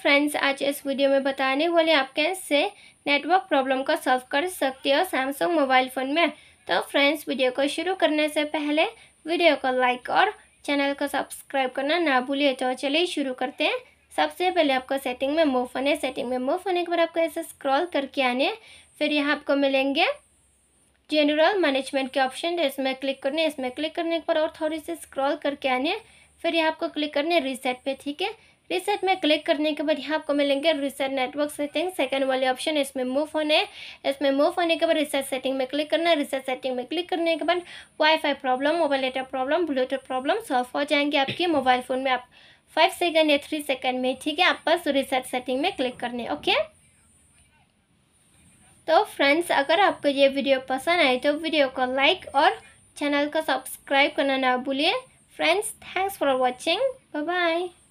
friends आज इस video में बताने वाले आप कैसे नेटवर्क प्रॉब्लम को सॉल्व कर सकते हो सैमसंग मोबाइल फ़ोन में तो फ्रेंड्स वीडियो को शुरू करने से पहले वीडियो को लाइक और चैनल को सब्सक्राइब करना ना भूलिए तो चलिए शुरू करते हैं सबसे पहले आपको सेटिंग में मूव होने सेटिंग में मूव होने के बाद आपको ऐसे स्क्रॉल करके आने फिर यहाँ आपको मिलेंगे जनरल मैनेजमेंट के ऑप्शन इसमें क्लिक करने इसमें क्लिक करने के बाद और थोड़ी सी स्क्रॉल करके आने फिर यहाँ आपको क्लिक करने रीसेट पे ठीक है रिसेट में क्लिक करने के बाद यहाँ आपको मिलेंगे रिसेट नेटवर्क सेटिंग सेकंड वाले ऑप्शन इसमें मूव होने इसमें मूव होने के बाद रिसेट सेटिंग में क्लिक करना रिसेट सेटिंग में क्लिक करने के बाद wifi problem mobile data problem bluetooth problem solve हो जाएंगे आपके मोबाइल फ़ोन में आप फाइव सेकेंड या थ्री सेकेंड में ठीक है आप बस रिसेट सेटिंग में क्लिक करने ओके तो फ्रेंड्स अगर आपको ये वीडियो पसंद आए तो वीडियो को लाइक और चैनल को सब्सक्राइब करना ना भूलिए friends thanks for watching bye